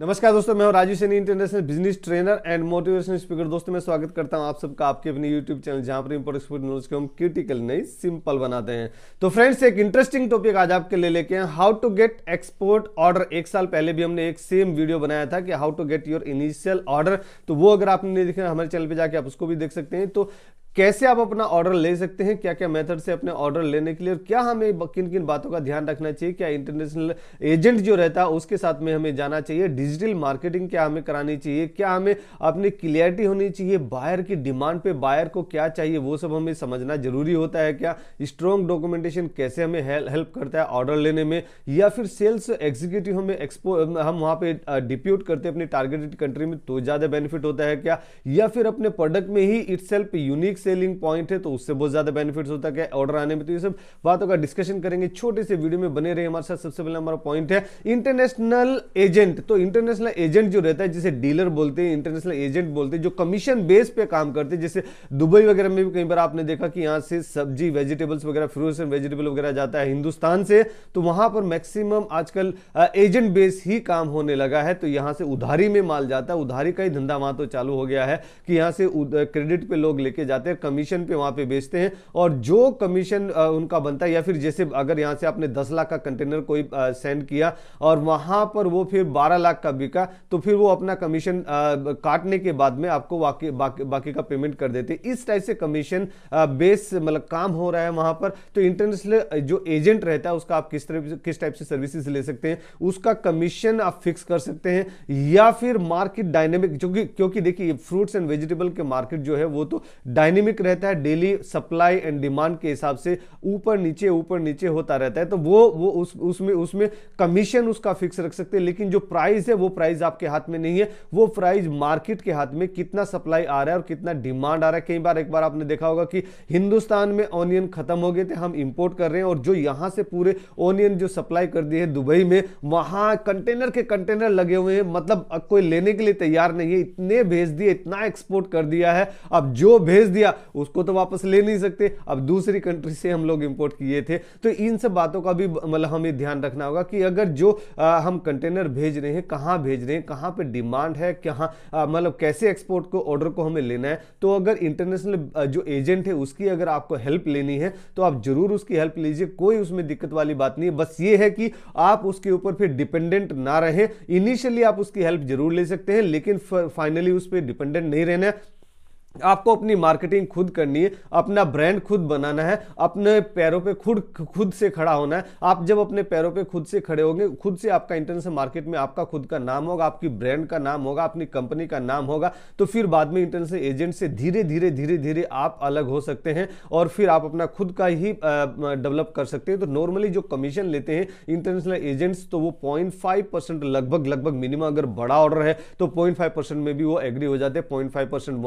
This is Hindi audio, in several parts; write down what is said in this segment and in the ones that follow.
नमस्कार दोस्तों मैं हूं Raju Saini international business trainer and motivational speaker दोस्तों मैं स्वागत करता हूं आप सबका आपके अपने यूट्यूब चैनल जहां पर इम्पोर्ट एक्सपोर्ट नॉलेज को हम क्रिटिकल नहीं सिंपल बनाते हैं तो फ्रेंड्स एक इंटरेस्टिंग टॉपिक आज आपके लिए लेके हैं how to get export order एक साल पहले भी हमने एक सेम वीडियो बनाया था कि how to get your initial order तो वो अगर आपने नहीं देखा हमारे चैनल पर जाकर आप उसको भी देख सकते हैं तो कैसे आप अपना ऑर्डर ले सकते हैं क्या क्या मेथड से अपने ऑर्डर लेने के लिए और क्या हमें किन किन बातों का ध्यान रखना चाहिए क्या इंटरनेशनल एजेंट जो रहता है उसके साथ में हमें जाना चाहिए डिजिटल मार्केटिंग क्या हमें करानी चाहिए क्या हमें अपनी क्लियरिटी होनी चाहिए बायर की डिमांड पे बायर को क्या चाहिए वो सब हमें समझना जरूरी होता है क्या स्ट्रॉन्ग डॉक्यूमेंटेशन कैसे हमें हेल्प करता है ऑर्डर लेने में या फिर सेल्स एग्जीक्यूटिव हमें एक्सपो हम वहाँ पे डिप्यूट करते हैं अपने टारगेटेड कंट्री में तो ज़्यादा बेनिफिट होता है क्या या फिर अपने प्रोडक्ट में ही इट्स यूनिक सेलिंग पॉइंट है तो उससे बहुत ज्यादा बेनिफिट होता है ऑर्डर आने में तो ये सब बातों का डिस्कशन करेंगे छोटे से वीडियो में बने रहे हमारे साथ सबसे पहले हमारा पॉइंट है इंटरनेशनल एजेंट तो इंटरनेशनल एजेंट जो रहता है जिसे डीलर बोलते हैं इंटरनेशनल एजेंट बोलते हैं जो कमीशन बेस पे काम करते हैं जैसे दुबई वगैरह में भी कई बार आपने देखा कि यहाँ से सब्जी वेजिटेबल्स वगैरह फ्रूट्स एंड वेजिटेबल वगैरह जाता है हिंदुस्तान से तो वहां पर मैक्सिमम आजकल एजेंट बेस ही काम होने लगा है तो यहाँ से उधारी में माल जाता है उधारी का ही धंधा वहां तो चालू हो गया है कि यहाँ से क्रेडिट पे लोग लेके जाते हैं कमीशन पे वहां पे बेचते हैं और जो कमीशन उनका बनता है या फिर जैसे अगर यहां से आपने दस लाख का कंटेनर कोई सेंड किया और वहां पर वो फिर बारह लाख का बिका तो फिर वो अपना कमीशन काटने के बाद में आपको बाकी बाकी, बाकी का पेमेंट कर देते इस टाइप से कमीशन बेस मतलब काम हो रहा है वहां पर तो इंटरनेशनल जो एजेंट रहता है उसका आप किस तरह किस टाइप से सर्विसेज ले सकते हैं उसका कमीशन आप फिक्स कर सकते हैं या फिर मार्केट डायनेमिक क्योंकि क्योंकि देखिए फ्रूट्स एंड वेजिटेबल के मार्केट जो है वो तो डायने डायनेमिक रहता है डेली सप्लाई एंड डिमांड के हिसाब से ऊपर नीचे ऊपर नीचे होता रहता है तो वो वो उस उसमें उसमें कमीशन उसका फिक्स रख सकते हैं लेकिन जो प्राइस है वो प्राइस आपके हाथ में नहीं है वो प्राइस मार्केट के हाथ में कितना सप्लाई आ रहा है और कितना डिमांड आ रहा है कई बार एक बार आपने देखा होगा कि हिंदुस्तान में ऑनियन खत्म हो गए थे हम इंपोर्ट कर रहे हैं और जो यहाँ से पूरे ऑनियन जो सप्लाई कर दिए है दुबई में वहाँ कंटेनर के कंटेनर लगे हुए हैं मतलब कोई लेने के लिए तैयार नहीं है इतने भेज दिए इतना एक्सपोर्ट कर दिया है अब जो भेज दिया दिया उसको तो वापस ले नहीं सकते अब दूसरी कंट्री से हम लोग इंपोर्ट किए थे तो इन सब बातों का भी मतलब हमें ध्यान रखना होगा कि अगर जो आ, हम कंटेनर भेज रहे हैं कहाँ भेज रहे हैं कहाँ पर डिमांड है कहाँ मतलब कैसे एक्सपोर्ट को ऑर्डर को हमें लेना है तो अगर इंटरनेशनल जो एजेंट है उसकी अगर आपको हेल्प लेनी है तो आप जरूर उसकी हेल्प लीजिए कोई उसमें दिक्कत वाली बात नहीं है बस ये है कि आप उसके ऊपर फिर डिपेंडेंट ना रहें इनिशियली आप उसकी हेल्प जरूर ले सकते हैं लेकिन फाइनली उस पर डिपेंडेंट नहीं रहना है आपको अपनी मार्केटिंग खुद करनी है अपना ब्रांड खुद बनाना है अपने पैरों पे खुद खुद से खड़ा होना है आप जब अपने पैरों पे खुद से खड़े होंगे खुद से आपका इंटरनेशनल मार्केट में आपका खुद का नाम होगा आपकी ब्रांड का नाम होगा अपनी कंपनी का नाम होगा तो फिर बाद में इंटरनेशनल एजेंट से धीरे धीरे धीरे धीरे आप अलग हो सकते हैं और फिर आप अपना खुद का ही डेवलप कर सकते हैं तो नॉर्मली जो कमीशन लेते हैं इंटरनेशनल एजेंट्स तो वो पॉइंट लगभग लगभग मिनिमम अगर बड़ा ऑर्डर है तो पॉइंट में भी वो एग्री हो जाते हैं पॉइंट फाइव परसेंट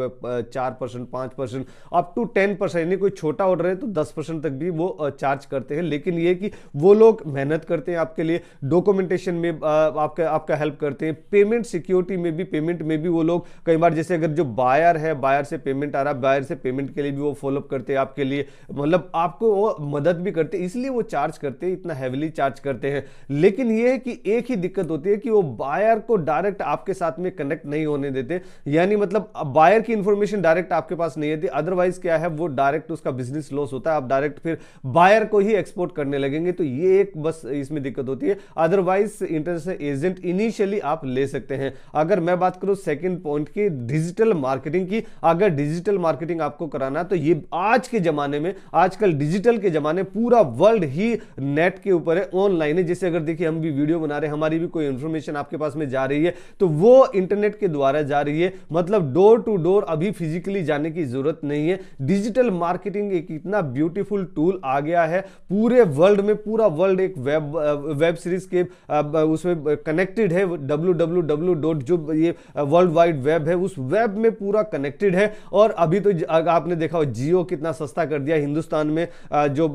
कोई चार परसेंट पाँच percent up to ten percent यानी कोई छोटा ऑर्डर है तो दस परसेंट तक भी वो चार्ज करते हैं लेकिन ये कि वो लोग मेहनत करते हैं आपके लिए डॉक्यूमेंटेशन में आपका आपका हेल्प करते हैं पेमेंट सिक्योरिटी में भी पेमेंट में भी वो लोग कई बार जैसे अगर जो बायर है बायर से पेमेंट आ रहा है बायर से पेमेंट के लिए भी वो फॉलोअप करते हैं आपके लिए मतलब आपको वो मदद भी करते हैं इसलिए वो चार्ज करते हैं इतना हैवीली चार्ज करते हैं लेकिन ये है कि एक ही दिक्कत होती है कि वो बायर को डायरेक्ट आपके साथ में कनेक्ट नहीं होने देते यानी मतलब बायर बैंक की इंफॉर्मेशन डायरेक्ट आपके पास नहीं आती अदरवाइज क्या है वो डायरेक्ट उसका बिजनेस लॉस होता है आप डायरेक्ट फिर बायर को ही एक्सपोर्ट करने लगेंगे तो ये एक बस इसमें दिक्कत होती है अदरवाइज इंटरनेशनल एजेंट इनिशियली आप ले सकते हैं अगर मैं बात करूं सेकेंड पॉइंट की डिजिटल मार्केटिंग की अगर डिजिटल मार्केटिंग आपको कराना तो ये आज के जमाने में आजकल डिजिटल के जमाने पूरा वर्ल्ड ही नेट के ऊपर है ऑनलाइन है जैसे अगर देखिए हम भी वीडियो बना रहे हैं हमारी भी कोई इंफॉर्मेशन आपके पास में जा रही है तो वो इंटरनेट के द्वारा जा रही है मतलब डोर टू डोर स्टोर अभी फिजिकली जाने की जरूरत नहीं है डिजिटल मार्केटिंग एक इतना ब्यूटीफुल टूल आ गया है पूरे वर्ल्ड में पूरा वर्ल्ड एक वेब वेब सीरीज के उसमें कनेक्टेड है डब्ल्यू जो ये वर्ल्ड वाइड वेब है उस वेब में पूरा कनेक्टेड है और अभी तो आपने देखा हो जियो कितना सस्ता कर दिया हिंदुस्तान में जो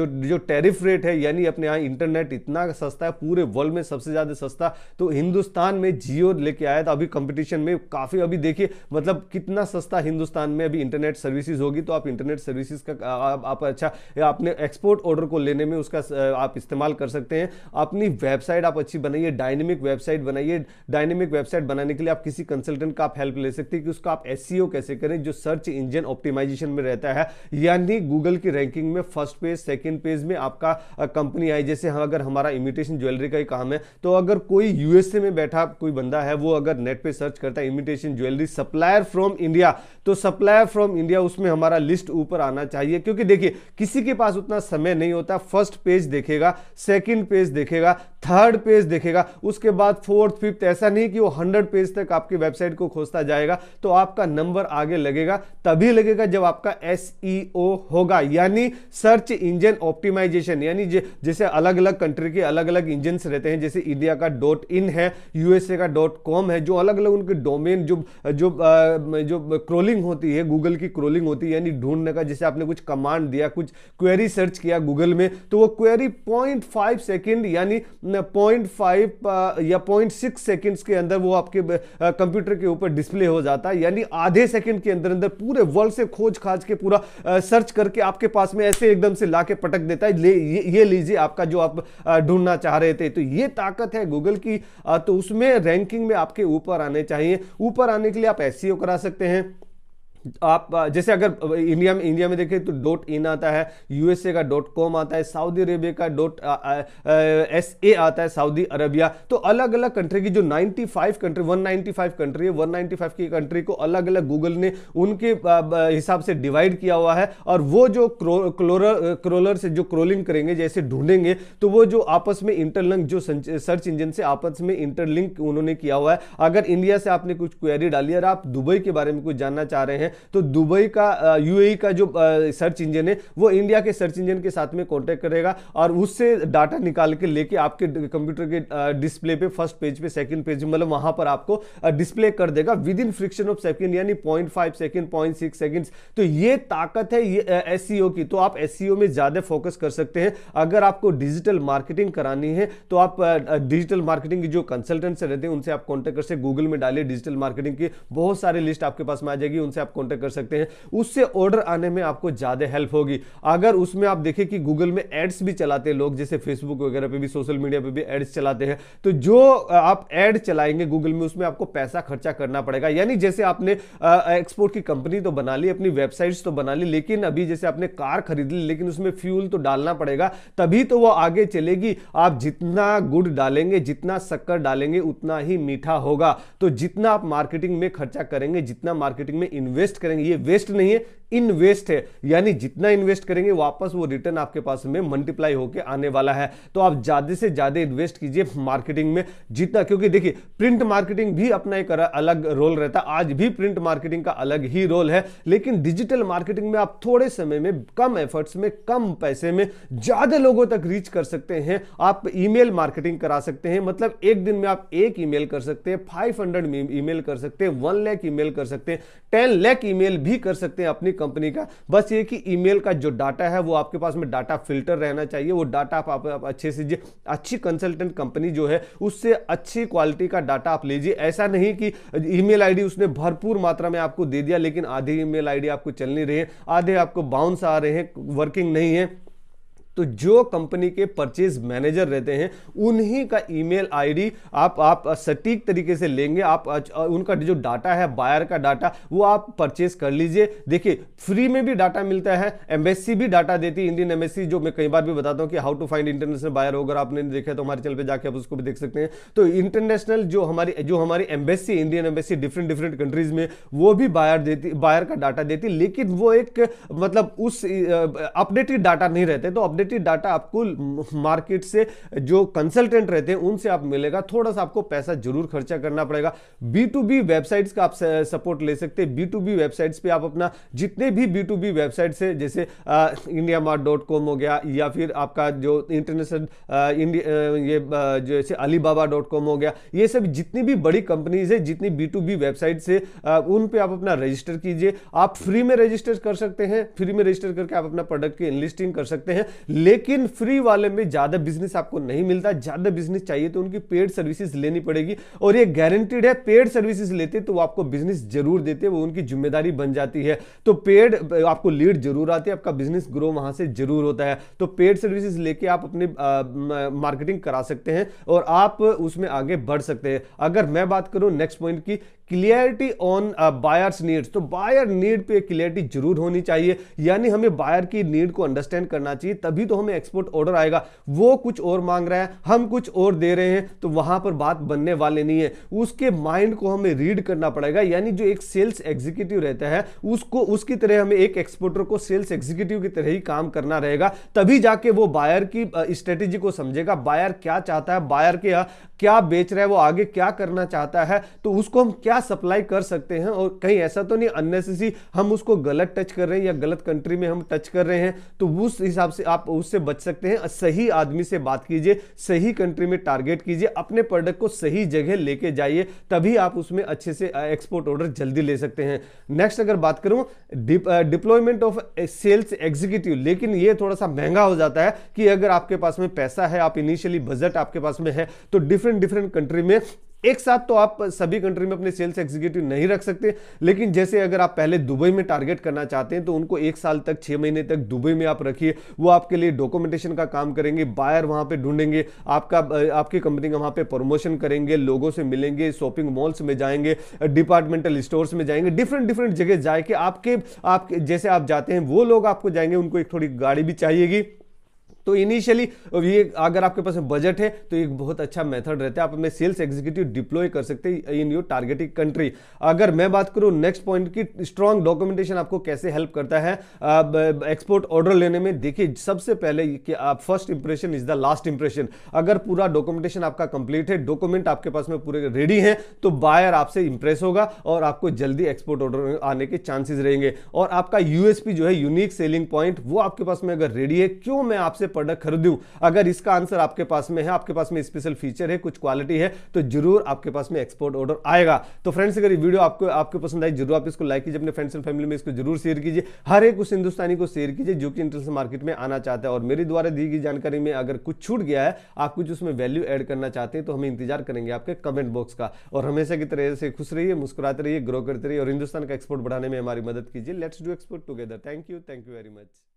जो जो टेरिफ रेट है यानी अपने यहाँ इंटरनेट इतना सस्ता है पूरे वर्ल्ड में सबसे ज़्यादा सस्ता तो हिंदुस्तान में जियो लेके आया था अभी कंपटीशन में काफ़ी अभी देखिए मतलब कितना सस्ता हिंदुस्तान में अभी इंटरनेट सर्विसेज होगी तो आप इंटरनेट सर्विसेज का आप, आप अच्छा आपने एक्सपोर्ट ऑर्डर को लेने में उसका आप इस्तेमाल कर सकते हैं अपनी वेबसाइट आप अच्छी बनाइए डायनेमिक वेबसाइट बनाइए डायनेमिक वेबसाइट बनाने के लिए आप किसी कंसल्टेंट का आप हेल्प ले सकते हैं कि उसका आप एस e कैसे करें जो सर्च इंजन ऑप्टिमाइजेशन में रहता है यानी गूगल की रैंकिंग में फर्स्ट पेज सेकेंड पेज में आपका कंपनी आई जैसे हम अगर हमारा इमिटेशन ज्वेलरी का ही काम है तो अगर कोई यूएसए में बैठा कोई बंदा है वो अगर नेट पे सर्च करता है imitation jewellery supplier from from India तो सप्लायर फ्रॉम इंडिया उसमें हमारा लिस्ट ऊपर आना चाहिए क्योंकि देखिए किसी के पास उतना समय नहीं होता फर्स्ट पेज देखेगा सेकेंड पेज देखेगा थर्ड पेज देखेगा उसके बाद फोर्थ फिफ्थ ऐसा नहीं कि वो हंड्रेड पेज तक आपकी वेबसाइट को खोजता जाएगा तो आपका नंबर आगे लगेगा तभी लगेगा जब आपका एस e होगा यानी सर्च इंजन ऑप्टिमाइजेशन यानी जैसे अलग अलग कंट्री के अलग अलग इंजन रहते हैं जैसे इंडिया का डॉट इन है यूएसए का डॉट कॉम है जो अलग अलग उनके डोमेन जो जो जो क्रोलिंग होती है गूगल की क्रोलिंग होती है यानी ढूंढने का जैसे आपने कुछ कमांड दिया कुछ क्वेरी सर्च किया गूगल में तो वो क्वेरी पॉइंट फाइव सेकेंड यानी पॉइंट फाइव या पॉइंट सिक्स सेकेंड्स के अंदर वो आपके कंप्यूटर के ऊपर डिस्प्ले हो जाता है यानी आधे सेकेंड के अंदर अंदर पूरे वर्ल्ड से खोज खाज के पूरा सर्च करके आपके पास में ऐसे एकदम से ला पटक देता है ले ये, ये लीजिए आपका जो आप ढूंढना चाह रहे थे तो ये ताकत है गूगल की तो उसमें रैंकिंग में आपके ऊपर आने चाहिए ऊपर आने के लिए आप ऐसी e करा सकते हैं आप जैसे अगर इंडिया में इंडिया में देखें तो डॉट इन आता है यूएसए का डॉट कॉम आता है सऊदी अरेबिया का डॉट एस ए आता है सऊदी अरेबिया तो अलग अलग कंट्री की जो 95 कंट्री 195 कंट्री है 195 की कंट्री को अलग अलग गूगल ने उनके हिसाब से डिवाइड किया हुआ है और वो जो क्रो, क्रोलर से जो क्रोलिंग करेंगे जैसे ढूंढेंगे तो वो जो आपस में इंटरलिंक जो सर्च इंजन से आपस में इंटरलिंक उन्होंने किया हुआ है अगर इंडिया से आपने कुछ क्वेरी डाली और आप दुबई के बारे में कुछ जानना चाह रहे हैं हैं तो दुबई का यूएई e का जो सर्च इंजन है वो इंडिया के सर्च इंजन के साथ में कॉन्टैक्ट करेगा और उससे डाटा निकाल के लेके आपके कंप्यूटर के डिस्प्ले पे फर्स्ट पेज पे सेकंड पेज मतलब वहां पर आपको डिस्प्ले कर देगा within friction of second यानी point five second point six second तो ये ताकत है ये एस e की तो आप एस e में ज़्यादा फोकस कर सकते हैं अगर आपको डिजिटल मार्केटिंग करानी है तो आप डिजिटल मार्केटिंग की जो कंसल्टेंट्स रहते हैं उनसे आप कॉन्टेक्ट कर सकते गूगल में डालिए डिजिटल मार्केटिंग की बहुत सारी लिस्ट आपके पास में आ जाएगी उनसे आप कॉन्टेक्ट कर सकते हैं उससे ऑर्डर आने में आपको ज़्यादा हेल्प होगी अगर उसमें आप देखें कि गूगल में एड्स भी चलाते हैं लोग जैसे फेसबुक वगैरह पे भी सोशल मीडिया पे भी एड्स चलाते हैं तो जो आप एड चलाएंगे गूगल में उसमें आपको पैसा खर्चा करना पड़ेगा यानी जैसे आपने एक्सपोर्ट की कंपनी तो बना ली अपनी वेबसाइट्स तो बना ली लेकिन अभी जैसे आपने कार खरीद ली लेकिन उसमें फ्यूल तो डालना पड़ेगा तभी तो वो आगे चलेगी आप जितना गुड़ डालेंगे जितना शक्कर डालेंगे उतना ही मीठा होगा तो जितना आप मार्केटिंग में खर्चा करेंगे जितना मार्केटिंग में इन्वेस्ट इन्वेस्ट करेंगे ये वेस्ट नहीं है इन्वेस्ट है यानी जितना इन्वेस्ट करेंगे वापस वो रिटर्न आपके पास में मल्टीप्लाई होकर आने वाला है तो आप ज़्यादा से ज़्यादा इन्वेस्ट कीजिए मार्केटिंग में जितना क्योंकि देखिए प्रिंट मार्केटिंग भी अपना एक अलग रोल रहता आज भी प्रिंट मार्केटिंग का अलग ही रोल है लेकिन डिजिटल मार्केटिंग में आप थोड़े समय में कम एफर्ट्स में कम पैसे में ज़्यादा लोगों तक रीच कर सकते हैं आप ईमेल मार्केटिंग करा सकते हैं मतलब एक दिन में आप एक ईमेल कर सकते हैं 500 ईमेल कर सकते हैं वन लाख ईमेल कर सकते हैं टेन लैख बैक ईमेल भी कर सकते हैं अपनी कंपनी का बस ये कि ईमेल का जो डाटा है वो आपके पास में डाटा फिल्टर रहना चाहिए वो डाटा आप, आप, अच्छे से जी अच्छी कंसल्टेंट कंपनी जो है उससे अच्छी क्वालिटी का डाटा आप लीजिए ऐसा नहीं कि ईमेल आईडी उसने भरपूर मात्रा में आपको दे दिया लेकिन आधे ईमेल आईडी आपको चल नहीं रही आधे आपको बाउंस आ रहे हैं वर्किंग नहीं है तो जो कंपनी के परचेज मैनेजर रहते हैं उन्हीं का ईमेल आईडी आप आप सटीक तरीके से लेंगे आप उनका जो डाटा है बायर का डाटा वो आप परचेज कर लीजिए देखिए फ्री में भी डाटा मिलता है एम्बेसी भी डाटा देती है इंडियन एम्बेसी जो मैं कई बार भी बताता हूँ कि how to find international buyer अगर आपने देखा तो हमारे चैनल पर जाकर आप उसको भी देख सकते हैं तो इंटरनेशनल जो हमारी जो हमारी embassy Indian embassy different different countries में वो भी बायर देती बायर का डाटा देती लेकिन वो एक मतलब उस अपडेटेड डाटा नहीं रहते तो अपडेट क्वालिटी डाटा आपको मार्केट से जो कंसल्टेंट रहते हैं उनसे आप मिलेगा थोड़ा सा आपको पैसा जरूर खर्चा करना पड़ेगा बी टू बी वेबसाइट्स का आप सपोर्ट ले सकते हैं बी टू बी वेबसाइट्स पे आप अपना जितने भी बी टू बी वेबसाइट्स है जैसे इंडिया मार्ट डॉट कॉम हो गया या फिर आपका जो इंटरनेशनल ये जैसे अलीबाबा डॉट कॉम हो गया ये सब जितनी भी बड़ी कंपनीज है जितनी बी टू बी वेबसाइट से उन पे आप अपना रजिस्टर कीजिए आप फ्री में रजिस्टर कर सकते हैं फ्री में रजिस्टर करके आप अपना प्रोडक्ट की लिस्टिंग कर सकते हैं लेकिन फ्री वाले में ज़्यादा बिजनेस आपको नहीं मिलता ज़्यादा बिजनेस चाहिए तो उनकी पेड सर्विसेज लेनी पड़ेगी और ये गारंटीड है पेड सर्विसेज लेते तो वो आपको बिजनेस जरूर देते वो उनकी जिम्मेदारी बन जाती है तो पेड आपको लीड जरूर आती है आपका बिजनेस ग्रो वहां से जरूर होता है तो पेड सर्विसेज लेके आप अपनी मार्केटिंग करा सकते हैं और आप उसमें आगे बढ़ सकते हैं अगर मैं बात करूं नेक्स्ट पॉइंट की क्लियरिटी ऑन बायर्स नीड्स तो बायर नीड पे क्लियरिटी जरूर होनी चाहिए यानी हमें बायर की नीड को अंडरस्टैंड करना चाहिए तभी तभी तो हमें एक्सपोर्ट ऑर्डर आएगा वो कुछ और मांग रहा है हम कुछ और दे रहे हैं तो वहां पर बात बनने वाले नहीं है उसके माइंड को हमें रीड करना पड़ेगा यानी जो एक सेल्स एग्जीक्यूटिव रहता है उसको उसकी तरह हमें एक एक्सपोर्टर को सेल्स एग्जीक्यूटिव की तरह ही काम करना रहेगा तभी जाके वो बायर की स्ट्रेटेजी को समझेगा बायर क्या चाहता है बायर के क्या बेच रहा है वो आगे क्या करना चाहता है तो उसको हम क्या सप्लाई कर सकते हैं और कहीं ऐसा तो नहीं अननेसेसरी हम उसको गलत टच कर रहे हैं या गलत कंट्री में हम टच कर रहे हैं तो उस हिसाब से आप उससे बच सकते हैं सही आदमी से बात कीजिए सही कंट्री में टारगेट कीजिए अपने प्रोडक्ट को सही जगह लेके जाइए तभी आप उसमें अच्छे से एक्सपोर्ट ऑर्डर जल्दी ले सकते हैं नेक्स्ट अगर बात करूं डिप्लॉयमेंट ऑफ सेल्स एग्जीक्यूटिव लेकिन ये थोड़ा सा महंगा हो जाता है कि अगर आपके पास में पैसा है आप इनिशियली बजट आपके पास में है तो डिफरेंट डिफरेंट कंट्री में एक साथ तो आप सभी कंट्री में अपने सेल्स एग्जीक्यूटिव नहीं रख सकते लेकिन जैसे अगर आप पहले दुबई में टारगेट करना चाहते हैं तो उनको एक साल तक छः महीने तक दुबई में आप रखिए वो आपके लिए डॉक्यूमेंटेशन का काम करेंगे बायर वहाँ पे ढूंढेंगे आपका आपकी कंपनी का वहाँ पे प्रमोशन करेंगे लोगों से मिलेंगे शॉपिंग मॉल्स में जाएंगे डिपार्टमेंटल स्टोर्स में जाएंगे डिफरेंट डिफरेंट जगह जाके आपके आप जैसे आप जाते हैं वो लोग आपको जाएंगे उनको एक थोड़ी गाड़ी भी चाहिएगी तो इनिशियली ये अगर आपके पास बजट है तो एक बहुत अच्छा मेथड रहता है आप में सेल्स एग्जीक्यूटिव डिप्लॉय कर सकते हैं इन योर टारगेटिंग कंट्री अगर मैं बात करूं नेक्स्ट पॉइंट की स्ट्रॉन्ग डॉक्यूमेंटेशन आपको कैसे हेल्प करता है एक्सपोर्ट ऑर्डर लेने में देखिए सबसे पहले कि आप first impression is the last impression अगर पूरा डॉक्यूमेंटेशन आपका कंप्लीट है डॉक्यूमेंट आपके पास में पूरे रेडी है तो बायर आपसे इंप्रेस होगा और आपको जल्दी एक्सपोर्ट ऑर्डर आने के चांसेस रहेंगे और आपका यूएसपी जो है यूनिक सेलिंग पॉइंट वो आपके पास में अगर रेडी है क्यों मैं आपसे प्रोडक्ट खरीदूँ अगर इसका आंसर आपके पास में है आपके पास में स्पेशल फीचर है कुछ क्वालिटी है तो जरूर आपके पास में एक्सपोर्ट ऑर्डर आएगा तो फ्रेंड्स अगर ये वीडियो आपको आपको पसंद आई जरूर आप इसको लाइक कीजिए अपने फ्रेंड्स एंड फैमिली में इसको जरूर शेयर कीजिए हर एक उस हिंदुस्तानी को शेयर कीजिए जो कि इंटरनेशनल मार्केट में आना चाहता है और मेरे द्वारा दी गई जानकारी में अगर कुछ छूट गया है आप कुछ उसमें वैल्यू एड करना चाहते हैं तो हम इंतजार करेंगे आपके कमेंट बॉक्स का और हमेशा की तरह से खुश रहिए मुस्कुराते रहिए ग्रो करते रहिए और हिंदुस्तान का एक्सपोर्ट बढ़ाने में हमारी मदद कीजिए let's do export together thank you thank you very much